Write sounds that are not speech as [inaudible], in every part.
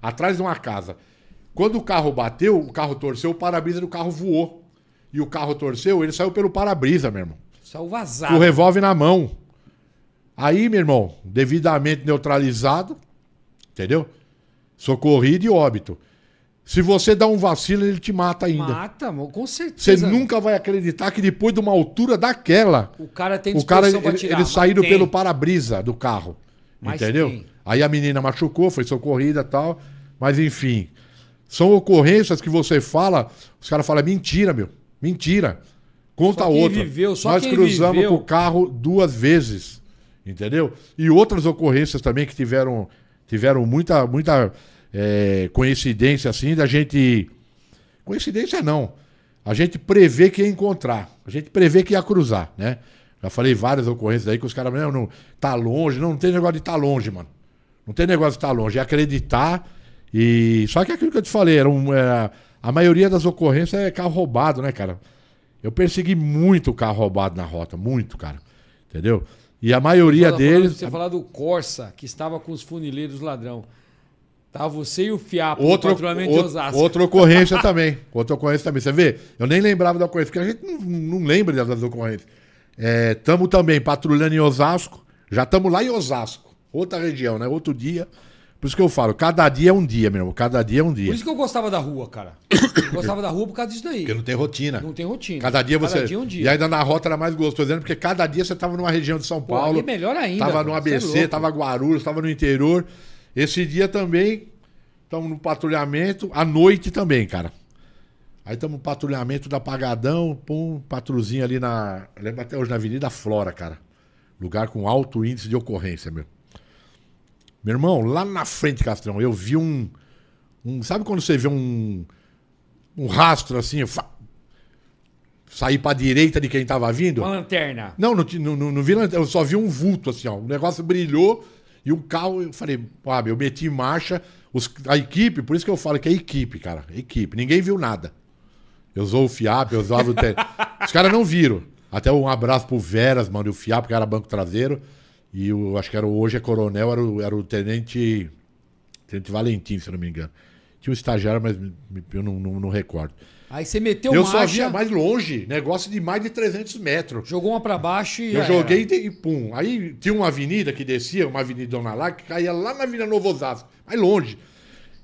atrás de uma casa. Quando o carro bateu, o carro torceu, o para-brisa do carro voou. E o carro torceu, ele saiu pelo para-brisa, meu irmão. Saiu vazado. Com o revólver na mão. Aí, meu irmão, devidamente neutralizado, entendeu? Socorrido e óbito. Se você dá um vacilo, ele te mata ainda. Mata, amor, com certeza. Você nunca vai acreditar que depois de uma altura daquela, o cara tem disposição o cara, ele, pra tirar, saíram pelo para-brisa do carro, mas entendeu? Tem. Aí a menina machucou, foi socorrida e tal. Mas enfim, são ocorrências que você fala, os caras falam, mentira, meu, mentira. Conta só outra. Viveu, Nós cruzamos viveu. com o carro duas vezes, entendeu? E outras ocorrências também que tiveram, tiveram muita, muita é, coincidência assim, da gente. Coincidência não. A gente prevê que ia encontrar, a gente prevê que ia cruzar, né? Já falei várias ocorrências aí que os caras, não, não, tá longe, não, não tem negócio de tá longe, mano. Não tem negócio de estar longe, é acreditar. E só que é aquilo que eu te falei, era, um, era é, a maioria das ocorrências é carro roubado, né, cara? Eu persegui muito carro roubado na rota, muito, cara. Entendeu? E a maioria você deles. Falando, você falou falar do Corsa, que estava com os funileiros ladrão. Tá você e o Fiapo, outro, patrulhamento outro, Osasco. Outra ocorrência também. [laughs] Outra ocorrência também. Você vê? Eu nem lembrava da ocorrência, porque a gente não, não lembra das ocorrências. Estamos é, também patrulhando em Osasco. Já estamos lá em Osasco. Outra região, né? Outro dia. Por isso que eu falo, cada dia é um dia, meu irmão. Cada dia é um dia. Por isso que eu gostava da rua, cara. Eu gostava da rua por causa disso daí. Porque não tem rotina. Não tem rotina. Cada dia cada você. Cada dia é um dia. E ainda na rota era mais gostoso. Tô porque cada dia você tava numa região de São Paulo. Pô, melhor ainda. Tava no ABC, é tava Guarulhos, tava no interior. Esse dia também, estamos no patrulhamento. À noite também, cara. Aí estamos no patrulhamento da Pagadão, pum, patruzinho ali na. Lembra até hoje na Avenida Flora, cara. Lugar com alto índice de ocorrência, meu. Meu irmão, lá na frente, Castrão, eu vi um. um sabe quando você vê um. Um rastro assim, sair pra direita de quem tava vindo? Uma lanterna. Não, não, não, não vi lanterna, eu só vi um vulto assim, ó. O negócio brilhou e o carro, eu falei, ah, eu meti marcha. Os, a equipe, por isso que eu falo que é equipe, cara. Equipe. Ninguém viu nada. Eu usou o FIAP, eu usava o. Te... [laughs] Os caras não viram. Até um abraço pro Veras, mano, e o FIAP, que era banco traseiro. E eu acho que era, hoje é coronel, era o, era o tenente, tenente Valentim, se não me engano. Tinha um estagiário, mas eu não, não, não recordo. Aí você meteu Eu marcha, só via mais longe, negócio de mais de 300 metros. Jogou uma pra baixo e. Eu joguei e pum. Aí tinha uma avenida que descia, uma avenida lá, que caía lá na Vila Novo Osasco, mais longe.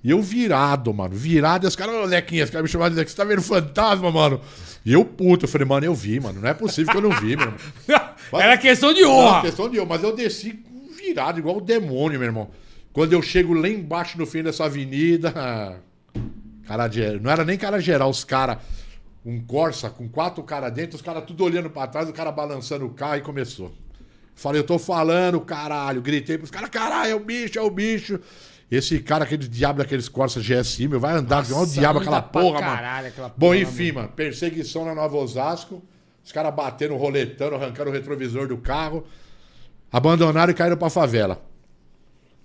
E eu virado, mano. Virado. E os caras, ô, Lequinha, os caras me chamaram de Lequinha. Você tá vendo fantasma, mano? E eu puto. Eu falei, mano, eu vi, mano. Não é possível que eu não vi, mano. Mas, [laughs] era questão de honra. Era questão de honra. Mas eu desci virado, igual o demônio, meu irmão. Quando eu chego lá embaixo no fim dessa avenida... [laughs] Cara, não era nem cara geral, os caras... Um Corsa com quatro caras dentro, os caras tudo olhando para trás, o cara balançando o carro e começou. Falei, eu tô falando, caralho. Gritei pros caras, caralho, é o bicho, é o bicho. Esse cara, aquele diabo daqueles Corsa GSI, meu, vai andar, Nossa, olha o diabo, aquela porra, caralho, mano. Aquela porra, Bom, enfim, mano, perseguição na Nova Osasco. Os caras batendo, roletando, arrancando o retrovisor do carro. Abandonaram e caíram pra favela.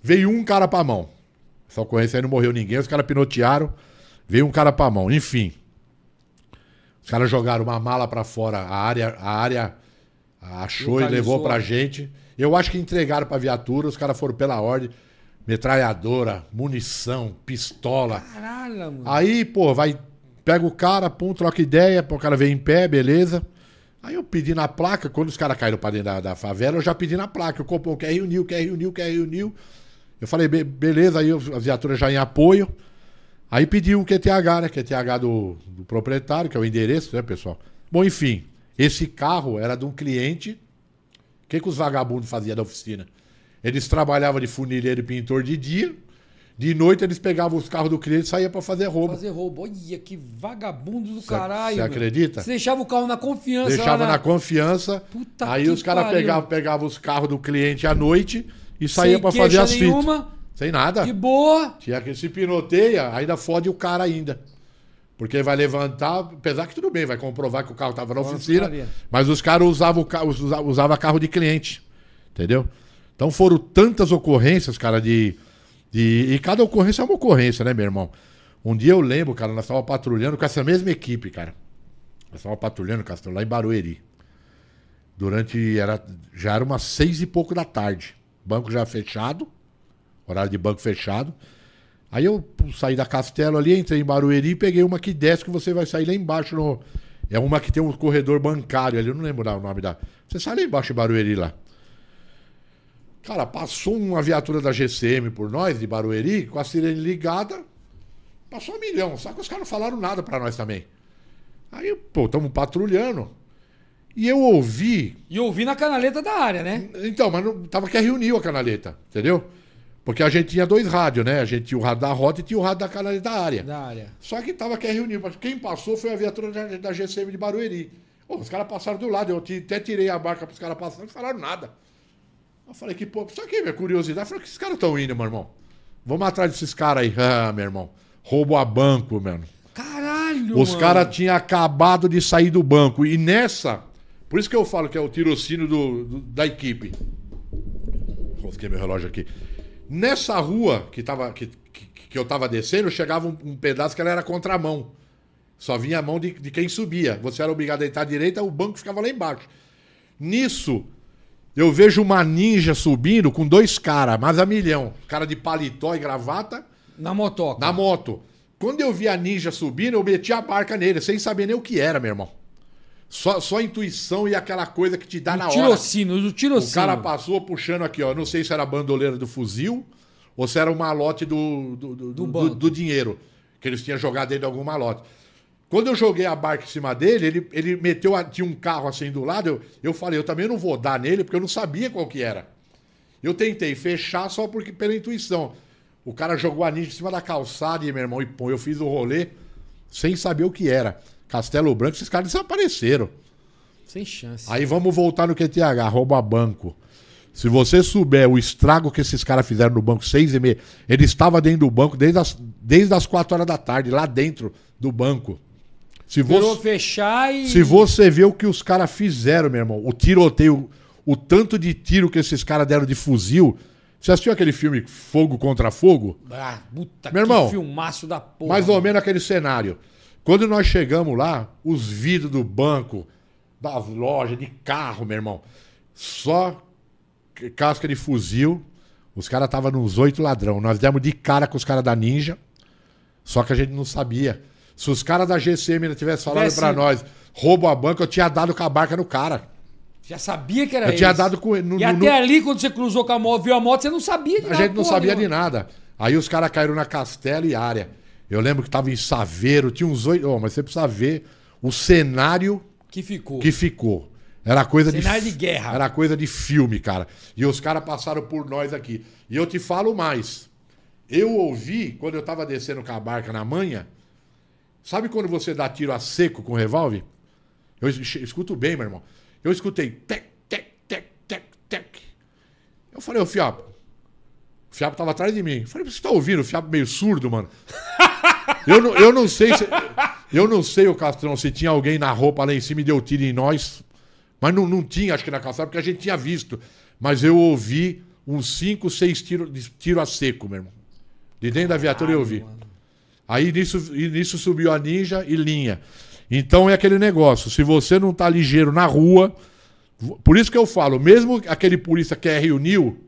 Veio um cara pra mão. Essa ocorrência aí não morreu ninguém, os caras pinotearam. Veio um cara pra mão. Enfim. Os caras jogaram uma mala pra fora. A área, a área achou e levou pra gente. Eu acho que entregaram pra viatura, os caras foram pela ordem metralhadora, munição, pistola. Caralho, mano. Aí, pô, vai, pega o cara, pum, troca ideia, pô, o cara vem em pé, beleza. Aí eu pedi na placa, quando os caras caíram pra dentro da, da, favela, eu já pedi na placa. O Copom quer reunir, quer reunir, quer reunir. Eu falei, be beleza, aí a viatura já em apoio. Aí pedi o QTH, né? QTH do, do proprietário, que é o endereço, né, pessoal? Bom, enfim, esse carro era de um cliente. O que, que os vagabundos faziam da oficina? Eles trabalhavam de funileiro e pintor de dia. De noite eles pegavam os carros do cliente e saíam para fazer roubo. Fazer roubo. Olha, que vagabundo do cê, caralho. Você acredita? Você deixava o carro na confiança. Deixava na... na... confiança. Puta aí os caras pegavam pegava os carros do cliente à noite e saíam para fazer as nenhuma, fitas. Sem nada. De boa. Tinha que se pinoteia, ainda fode o cara ainda. Porque vai levantar, apesar que tudo bem, vai comprovar que o carro estava na Nossa, oficina. Mas os caras usavam, usava carro de cliente. Entendeu? Então foram tantas ocorrências, cara, de, de. E cada ocorrência é uma ocorrência, né, meu irmão? Um dia eu lembro, cara, nós estávamos patrulhando com essa mesma equipe, cara. Nós estávamos patrulhando, Castelo, lá em Barueri. Durante. Era, já era umas seis e pouco da tarde. Banco já fechado. Horário de banco fechado. Aí eu saí da Castelo ali, entrei em Barueri e peguei uma que desce que você vai sair lá embaixo no. É uma que tem um corredor bancário ali, eu não lembro o nome da. Você sai lá embaixo em Barueri lá. Cara, passou uma viatura da GCM por nós, de Barueri, com a sirene ligada, passou um milhão. Só que os caras não falaram nada para nós também. Aí, pô, estamos patrulhando. E eu ouvi. E ouvi na canaleta da área, né? Então, mas não, tava que reuniu a canaleta, entendeu? Porque a gente tinha dois rádios, né? A gente tinha o rádio da rota e tinha o rádio da canaleta da área. Da área. Só que tava que reuniu. Mas quem passou foi a viatura da, da GCM de Barueri. Pô, os caras passaram do lado. Eu até tirei a barca pros caras passarem, não falaram nada. Eu falei, que pô, só que minha curiosidade. Eu falei, que esses caras estão indo, meu irmão? Vamos atrás desses caras aí. Ah, meu irmão. Roubo a banco, mano. Caralho, Os caras tinham acabado de sair do banco. E nessa. Por isso que eu falo que é o tirocínio do, do da equipe. Coloquei meu relógio aqui. Nessa rua que, tava, que, que, que eu tava descendo, chegava um, um, pedaço que ela era contramão. Só vinha a mão de, de quem subia. Você era obrigado a deitar à direita, o banco ficava lá embaixo. Nisso, eu vejo uma ninja subindo com dois caras, mas a milhão. Cara de paletó e gravata. Na motoca. Na moto. Quando eu vi a ninja subindo, eu meti a barca nele, sem saber nem o que era, meu irmão. Só, só intuição e aquela coisa que te dá o na tirocínio, hora. O tirocínio. O cara passou puxando aqui, ó. Não sei se era a bandoleira do fuzil ou se era o malote do, do, do, do, do dinheiro que eles tinham jogado dentro de algum malote. Quando eu joguei a barca em cima dele, ele, ele meteu a, tinha um carro assim do lado. Eu, eu falei, eu também não vou dar nele, porque eu não sabia qual que era. Eu tentei fechar só porque pela intuição. O cara jogou a ninja em cima da calçada e, meu irmão, e pô, eu fiz o rolê sem saber o que era. Castelo Branco, esses caras desapareceram. Sem chance. Aí vamos voltar no QTH, rouba banco. Se você souber o estrago que esses caras fizeram no banco, seis e meia, ele estava dentro do banco desde as, desde as quatro horas da tarde, lá dentro do banco. Se você, fechar e. Se você ver o que os caras fizeram, meu irmão, o tiroteio, o tanto de tiro que esses caras deram de fuzil. Você assistiu aquele filme Fogo contra Fogo? Ah, puta meu irmão, filmaço da porra. Mais ou menos aquele cenário. Quando nós chegamos lá, os vidros do banco, das lojas, de carro, meu irmão. Só casca de fuzil. Os caras estavam nos oito ladrão. Nós demos de cara com os caras da Ninja. Só que a gente não sabia. Se os caras da GCM ainda tivessem falado para nós, roubo a banca, eu tinha dado com a barca no cara. Já sabia que era isso. Eu tinha esse. dado com no, E no, até no... ali, quando você cruzou com a moto, viu a moto, você não sabia de a nada. A gente não porra, sabia nenhuma. de nada. Aí os caras caíram na Castela e área. Eu lembro que tava em Saveiro, tinha uns oito. Oh, mas você precisa ver o cenário que ficou. Que ficou. Era coisa cenário de, de guerra. Era coisa de filme, cara. E os caras passaram por nós aqui. E eu te falo mais. Eu ouvi, quando eu tava descendo com a barca na manha, Sabe quando você dá tiro a seco com revólver? Eu escuto bem, meu irmão. Eu escutei tec, tec, tec, tec, tec. Eu falei, ô Fiapo. O Fiapo tava atrás de mim. Eu falei, você tá ouvindo o Fiapo meio surdo, mano? [laughs] eu, não, eu não sei se. Eu não sei, o Castrão, se tinha alguém na roupa lá em cima e deu tiro em nós. Mas não, não tinha, acho que na calçada, porque a gente tinha visto. Mas eu ouvi uns 5, 6 tiros tiro a seco, meu irmão. De dentro Caralho, da viatura eu ouvi. Mano. Aí nisso, nisso subiu a Ninja e Linha. Então é aquele negócio, se você não tá ligeiro na rua, por isso que eu falo, mesmo aquele polícia que é nil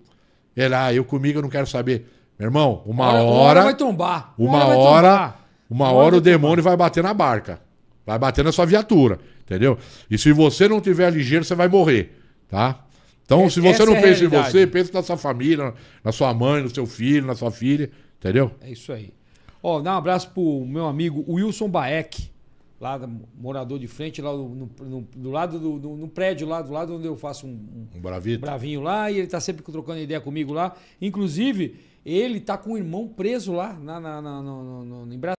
ele, ah, eu comigo eu não quero saber. Meu irmão, uma hora. Uma hora vai tombar. Uma, hora. hora tombar. Uma, hora, o demônio tombar. vai bater na barca. Vai bater na sua viatura. Entendeu? E se você não tiver ligeiro, você vai morrer. Tá? Então, é, se você não é pensa em você, pensa na sua família, na sua mãe, no seu filho, na sua filha. Entendeu? É isso aí. Ó, dá um abraço pro meu amigo Wilson Baek, lá morador de frente, lá no, no do lado do, do, no prédio lá do lado onde eu faço um, um, um bravinho lá, e ele tá sempre trocando ideia comigo lá. Inclusive, ele tá com o irmão preso lá na, na, na, em Brasília.